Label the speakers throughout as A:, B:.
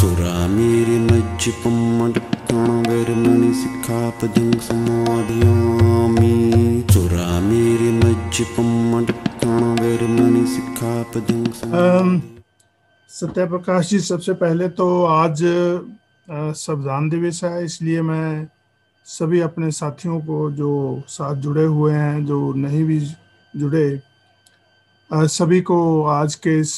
A: चोरा मेरे मेरे
B: सत्य प्रकाश जी सबसे पहले तो आज संविधान दिवस है इसलिए मैं सभी अपने साथियों को जो साथ जुड़े हुए हैं जो नहीं भी जुड़े सभी को आज के इस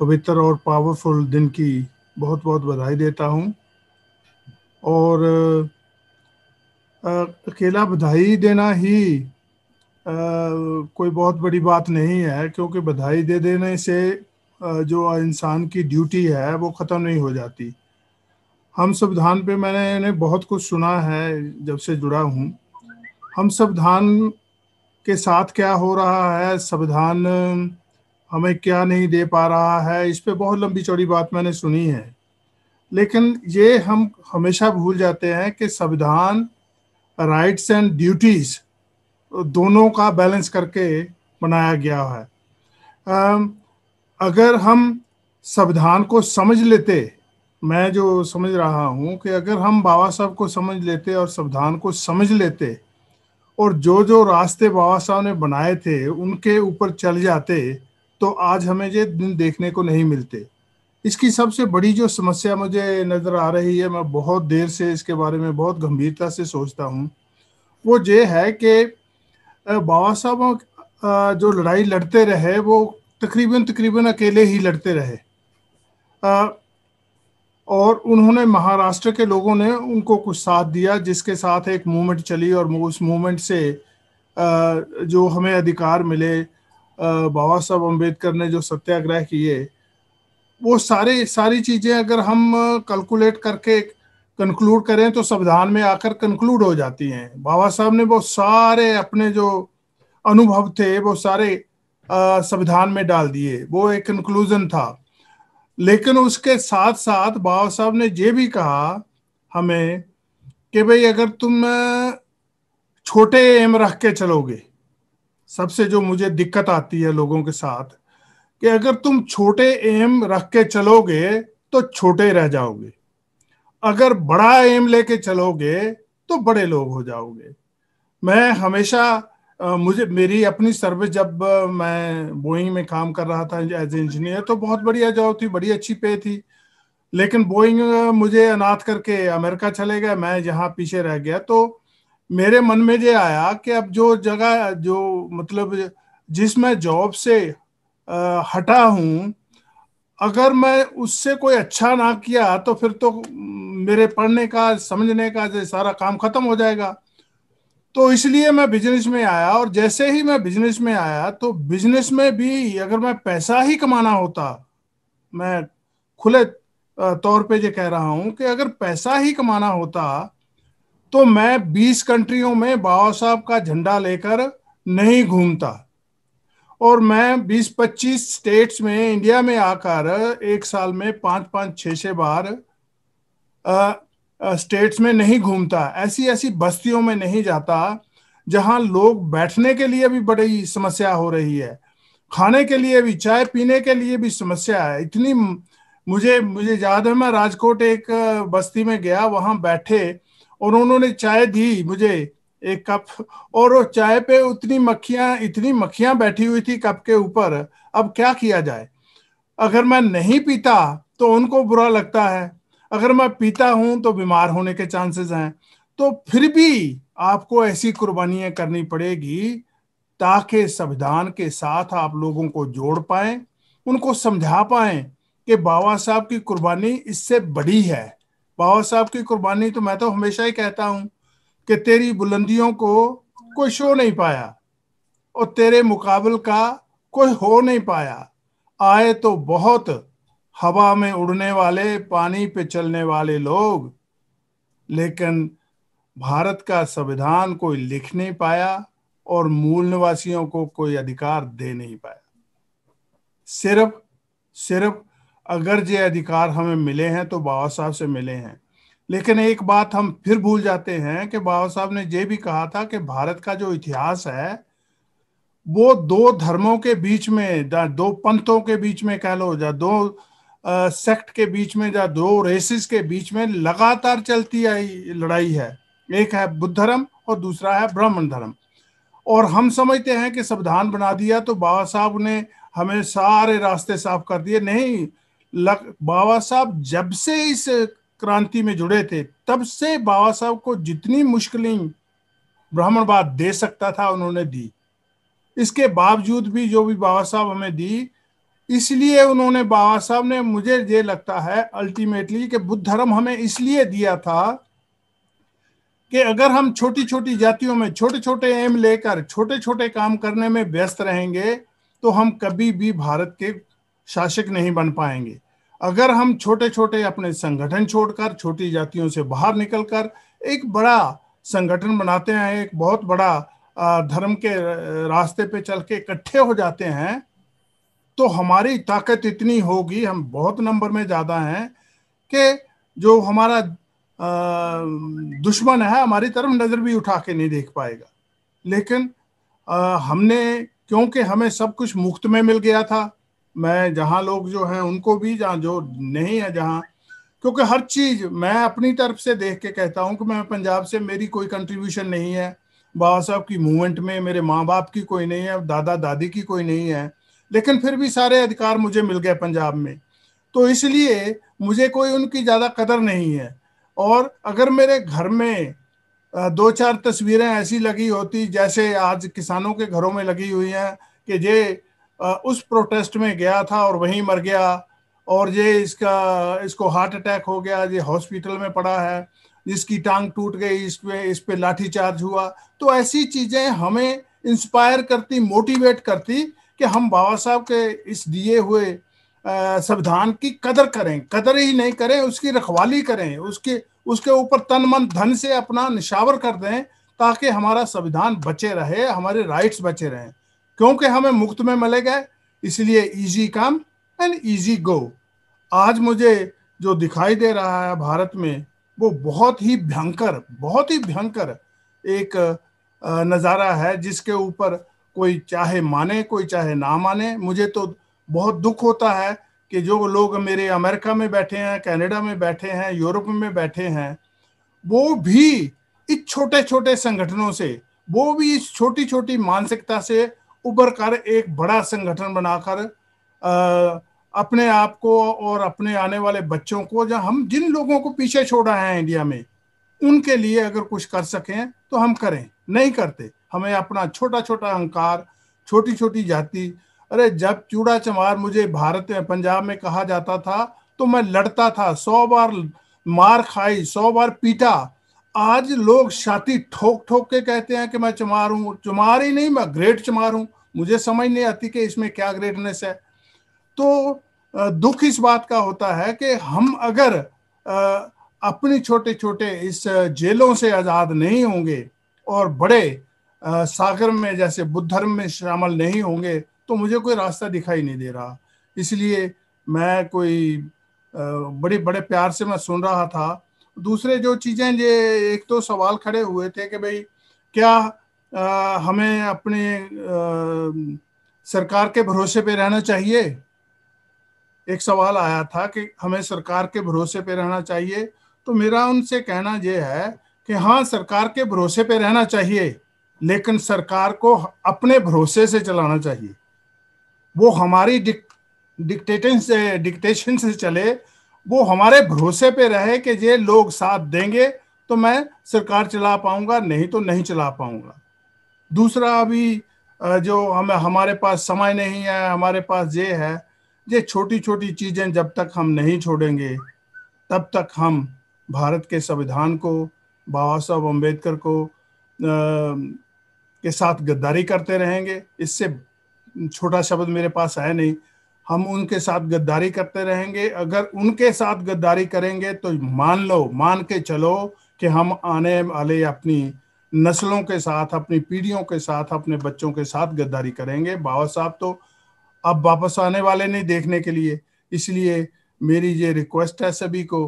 B: पवित्र और पावरफुल दिन की बहुत बहुत बधाई देता हूँ और अकेला बधाई देना ही आ, कोई बहुत बड़ी बात नहीं है क्योंकि बधाई दे देने से जो इंसान की ड्यूटी है वो ख़त्म नहीं हो जाती हम संविधान पे मैंने इन्हें बहुत कुछ सुना है जब से जुड़ा हूँ हम संविधान के साथ क्या हो रहा है संविधान हमें क्या नहीं दे पा रहा है इस पर बहुत लंबी चौड़ी बात मैंने सुनी है लेकिन ये हम हमेशा भूल जाते हैं कि संविधान राइट्स एंड ड्यूटीज दोनों का बैलेंस करके बनाया गया है अगर हम संविधान को समझ लेते मैं जो समझ रहा हूँ कि अगर हम बाबा साहब को समझ लेते और संविधान को समझ लेते और जो जो रास्ते बाबा साहब ने बनाए थे उनके ऊपर चल जाते तो आज हमें ये दिन देखने को नहीं मिलते इसकी सबसे बड़ी जो समस्या मुझे नज़र आ रही है मैं बहुत देर से इसके बारे में बहुत गंभीरता से सोचता हूँ वो ये है कि बाबा साहब जो लड़ाई लड़ते रहे वो तकरीबन तकरीबन अकेले ही लड़ते रहे और उन्होंने महाराष्ट्र के लोगों ने उनको कुछ साथ दिया जिसके साथ एक मूवमेंट चली और उस मूवमेंट से जो हमें अधिकार मिले बाबा साहब अम्बेडकर ने जो सत्याग्रह किए वो सारे सारी चीजें अगर हम कैलकुलेट करके कंक्लूड करें तो संविधान में आकर कंक्लूड हो जाती हैं बाबा साहब ने वो सारे अपने जो अनुभव थे वो सारे संविधान में डाल दिए वो एक कंक्लूजन था लेकिन उसके साथ साथ बाबा साहब ने ये भी कहा हमें कि भाई अगर तुम छोटे एम रख के चलोगे सबसे जो मुझे दिक्कत आती है लोगों के साथ कि अगर तुम छोटे एम रख के चलोगे तो छोटे रह जाओगे अगर बड़ा एम लेके चलोगे तो बड़े लोग हो जाओगे मैं हमेशा मुझे मेरी अपनी सर्विस जब मैं बोइंग में काम कर रहा था एज ए इंजीनियर तो बहुत बढ़िया जॉब थी बड़ी अच्छी पे थी लेकिन बोइंग मुझे अनाथ करके अमेरिका चले गए मैं यहाँ पीछे रह गया तो मेरे मन में ये आया कि अब जो जगह जो मतलब जिस मैं जॉब से आ, हटा हूं अगर मैं उससे कोई अच्छा ना किया तो फिर तो मेरे पढ़ने का समझने का सारा काम खत्म हो जाएगा तो इसलिए मैं बिजनेस में आया और जैसे ही मैं बिजनेस में आया तो बिजनेस में भी अगर मैं पैसा ही कमाना होता मैं खुले तौर पे ये कह रहा हूं कि अगर पैसा ही कमाना होता तो मैं 20 कंट्रियों में बाबा साहब का झंडा लेकर नहीं घूमता और मैं 20-25 स्टेट्स में इंडिया में आकर एक साल में पांच पांच छः छः बार स्टेट्स में नहीं घूमता ऐसी ऐसी बस्तियों में नहीं जाता जहां लोग बैठने के लिए भी बड़ी समस्या हो रही है खाने के लिए भी चाय पीने के लिए भी समस्या है इतनी मुझे मुझे याद है मैं राजकोट एक बस्ती में गया वहां बैठे और उन्होंने चाय दी मुझे एक कप और वो चाय पे उतनी मक्खियां इतनी मक्खियां बैठी हुई थी कप के ऊपर अब क्या किया जाए अगर मैं नहीं पीता तो उनको बुरा लगता है अगर मैं पीता हूं तो बीमार होने के चांसेस हैं तो फिर भी आपको ऐसी कुर्बानियां करनी पड़ेगी ताकि संविधान के साथ आप लोगों को जोड़ पाए उनको समझा पाए कि बाबा साहब की कुर्बानी इससे बड़ी है बाबा साहब की कुर्बानी तो मैं तो हमेशा ही कहता हूं कि तेरी बुलंदियों को कोई शो नहीं पाया और तेरे मुकाबल का कोई हो नहीं पाया आए तो बहुत हवा में उड़ने वाले पानी पे चलने वाले लोग लेकिन भारत का संविधान कोई लिख नहीं पाया और मूल निवासियों को कोई अधिकार दे नहीं पाया सिर्फ सिर्फ अगर ये अधिकार हमें मिले हैं तो बाबा साहब से मिले हैं लेकिन एक बात हम फिर भूल जाते हैं कि बाबा साहब ने ये भी कहा था कि भारत का जो इतिहास है वो दो धर्मों के बीच में दो पंथों के बीच में कह लो या दो सेक्ट के बीच में या दो रेसिस के बीच में लगातार चलती आई लड़ाई है एक है बुद्ध धर्म और दूसरा है ब्राह्मण धर्म और हम समझते हैं कि संविधान बना दिया तो बाबा साहब ने हमें सारे रास्ते साफ कर दिए नहीं बाबा साहब जब से इस क्रांति में जुड़े थे तब से बाबा साहब को जितनी मुश्किलें ब्राह्मणवाद दे सकता था उन्होंने दी इसके बावजूद भी जो भी बाबा साहब हमें दी इसलिए उन्होंने बाबा साहब ने मुझे ये लगता है अल्टीमेटली कि बुद्ध धर्म हमें इसलिए दिया था कि अगर हम छोटी छोटी जातियों में छोटे छोटे एम लेकर छोटे छोटे काम करने में व्यस्त रहेंगे तो हम कभी भी भारत के शासक नहीं बन पाएंगे अगर हम छोटे छोटे अपने संगठन छोड़कर छोटी जातियों से बाहर निकलकर एक बड़ा संगठन बनाते हैं एक बहुत बड़ा धर्म के रास्ते पे चल के इकट्ठे हो जाते हैं तो हमारी ताकत इतनी होगी हम बहुत नंबर में ज़्यादा हैं कि जो हमारा दुश्मन है हमारी तरफ नज़र भी उठा के नहीं देख पाएगा लेकिन हमने क्योंकि हमें सब कुछ मुफ्त में मिल गया था मैं जहाँ लोग जो हैं उनको भी जहाँ जो नहीं है जहाँ क्योंकि हर चीज मैं अपनी तरफ से देख के कहता हूँ कि मैं पंजाब से मेरी कोई कंट्रीब्यूशन नहीं है बाबा साहब की मूवमेंट में मेरे माँ बाप की कोई नहीं है दादा दादी की कोई नहीं है लेकिन फिर भी सारे अधिकार मुझे मिल गए पंजाब में तो इसलिए मुझे कोई उनकी ज़्यादा कदर नहीं है और अगर मेरे घर में दो चार तस्वीरें ऐसी लगी होती जैसे आज किसानों के घरों में लगी हुई हैं कि ये उस प्रोटेस्ट में गया था और वहीं मर गया और ये इसका इसको हार्ट अटैक हो गया ये हॉस्पिटल में पड़ा है इसकी टांग टूट गई इस पे इस पे लाठीचार्ज हुआ तो ऐसी चीज़ें हमें इंस्पायर करती मोटिवेट करती कि हम बाबा साहब के इस दिए हुए संविधान की कदर करें कदर ही नहीं करें उसकी रखवाली करें उसके उसके ऊपर तन मन धन से अपना निशावर कर दें ताकि हमारा संविधान बचे रहे हमारे राइट्स बचे रहें क्योंकि हमें मुफ्त में मिलेगा इसलिए easy come and easy go आज मुझे जो दिखाई दे रहा है भारत में वो बहुत ही भयंकर बहुत ही भयंकर एक नज़ारा है जिसके ऊपर कोई चाहे माने कोई चाहे ना माने मुझे तो बहुत दुख होता है कि जो लोग मेरे अमेरिका में बैठे हैं कनाडा में बैठे हैं यूरोप में बैठे हैं वो भी इस छोटे छोटे संगठनों से वो भी इस छोटी छोटी मानसिकता से उभर कर एक बड़ा संगठन बनाकर अपने आप को और अपने आने वाले बच्चों को जहाँ हम जिन लोगों को पीछे छोड़ा है इंडिया में उनके लिए अगर कुछ कर सकें तो हम करें नहीं करते हमें अपना छोटा छोटा अहंकार छोटी छोटी जाति अरे जब चूड़ा चमार मुझे भारत में पंजाब में कहा जाता था तो मैं लड़ता था सौ बार मार खाई सौ बार पीटा आज लोग छाती ठोक ठोक के कहते हैं कि मैं चमार हूं चमार ही नहीं मैं ग्रेट चमार हूं मुझे समझ नहीं आती कि इसमें क्या ग्रेटनेस है तो दुख इस बात का होता है कि हम अगर अपनी छोटे छोटे इस जेलों से आज़ाद नहीं होंगे और बड़े सागर में जैसे बुद्ध धर्म में शामिल नहीं होंगे तो मुझे कोई रास्ता दिखाई नहीं दे रहा इसलिए मैं कोई बड़े बड़े प्यार से मैं सुन रहा था दूसरे जो चीज़ें ये एक तो सवाल खड़े हुए थे कि भाई क्या आ, हमें अपने आ, सरकार के भरोसे पे रहना चाहिए एक सवाल आया था कि हमें सरकार के भरोसे पे रहना चाहिए तो मेरा उनसे कहना यह है कि हाँ सरकार के भरोसे पे रहना चाहिए लेकिन सरकार को अपने भरोसे से चलाना चाहिए वो हमारी डिक, डिक्टेटिंग से डिक्टेशन से चले वो हमारे भरोसे पे रहे कि ये लोग साथ देंगे तो मैं सरकार चला पाऊंगा नहीं तो नहीं चला पाऊंगा दूसरा अभी जो हमें हमारे पास समय नहीं है हमारे पास ये है ये छोटी छोटी चीज़ें जब तक हम नहीं छोड़ेंगे तब तक हम भारत के संविधान को बाबा साहब अम्बेडकर को आ, के साथ गद्दारी करते रहेंगे इससे छोटा शब्द मेरे पास है नहीं हम उनके साथ गद्दारी करते रहेंगे अगर उनके साथ गद्दारी करेंगे तो मान लो मान के चलो कि हम आने वाले अपनी नस्लों के साथ अपनी पीढ़ियों के साथ अपने बच्चों के साथ गद्दारी करेंगे बाबा साहब तो अब वापस आने वाले नहीं देखने के लिए इसलिए मेरी ये रिक्वेस्ट है सभी को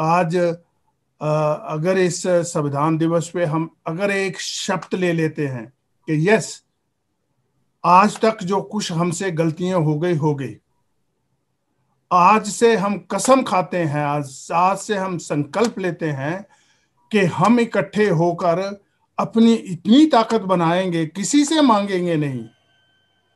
B: आज अगर इस संविधान दिवस पे हम अगर एक शब्द ले लेते हैं कि यस आज तक जो कुछ हमसे गलतियां हो गई हो गई आज से हम कसम खाते हैं आज आज से हम संकल्प लेते हैं कि हम इकट्ठे होकर अपनी इतनी ताकत बनाएंगे किसी से मांगेंगे नहीं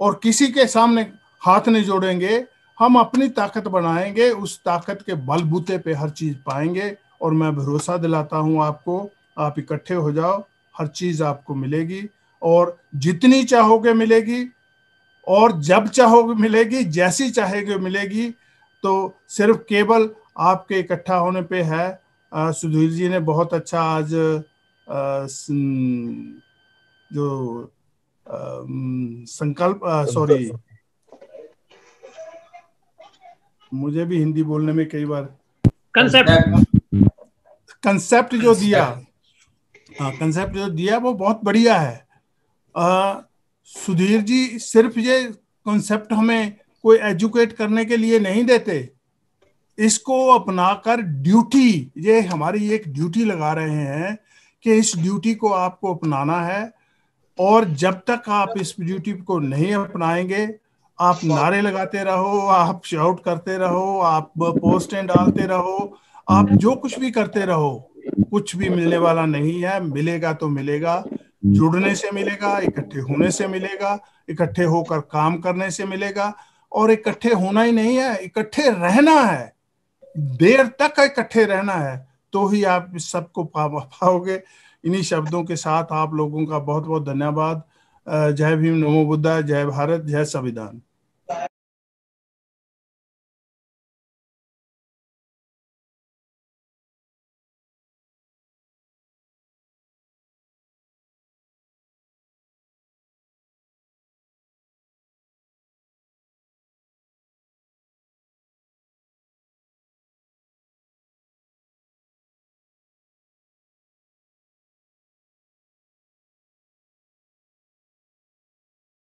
B: और किसी के सामने हाथ नहीं जोड़ेंगे हम अपनी ताकत बनाएंगे उस ताकत के बलबूते पे हर चीज पाएंगे और मैं भरोसा दिलाता हूं आपको आप इकट्ठे हो जाओ हर चीज आपको मिलेगी और जितनी चाहोगे मिलेगी और जब चाहोगे मिलेगी जैसी चाहेगे मिलेगी तो सिर्फ केवल आपके इकट्ठा होने पे है सुधीर जी ने बहुत अच्छा आज आ, जो आ, संकल्प सॉरी मुझे भी हिंदी बोलने में कई बार कंसेप्ट कंसेप्ट जो दिया हाँ कंसेप्ट जो दिया वो बहुत बढ़िया है सुधीर जी सिर्फ ये कॉन्सेप्ट हमें कोई एजुकेट करने के लिए नहीं देते इसको अपनाकर ड्यूटी ये हमारी एक ड्यूटी लगा रहे हैं कि इस ड्यूटी को आपको अपनाना है और जब तक आप इस ड्यूटी को नहीं अपनाएंगे आप नारे लगाते रहो आप शाउट करते रहो आप पोस्टें डालते रहो आप जो कुछ भी करते रहो कुछ भी मिलने वाला नहीं है मिलेगा तो मिलेगा हम्म। जुड़ने से मिलेगा इकट्ठे होने से मिलेगा इकट्ठे होकर काम करने से मिलेगा और इकट्ठे होना ही नहीं है इकट्ठे रहना है देर तक इकट्ठे रहना है तो ही आप सबको पाओगे इन्हीं शब्दों के साथ आप लोगों का बहुत बहुत धन्यवाद जय भीम नमो बुद्धा जय भारत जय संविधान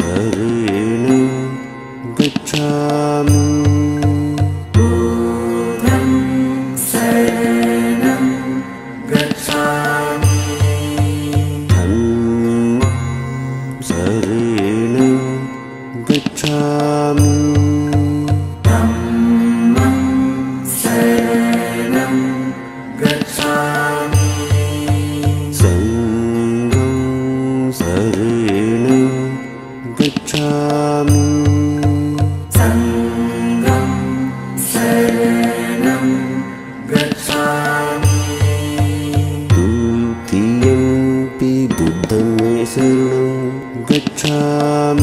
A: रेण विच्छामि गच्छामि खलु सरेण गच्छाम। गच्छामिपितं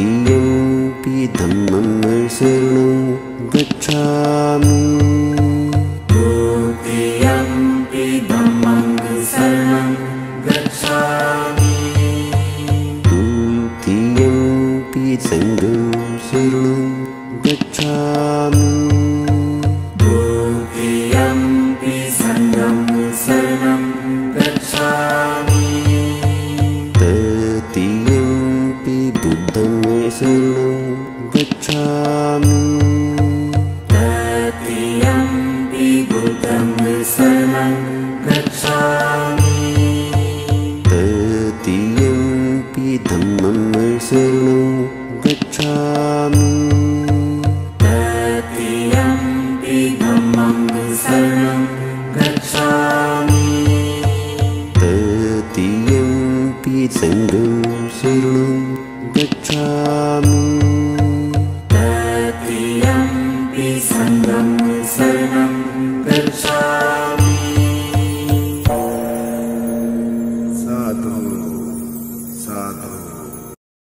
A: गच्छामिपि धं शु गच्छामि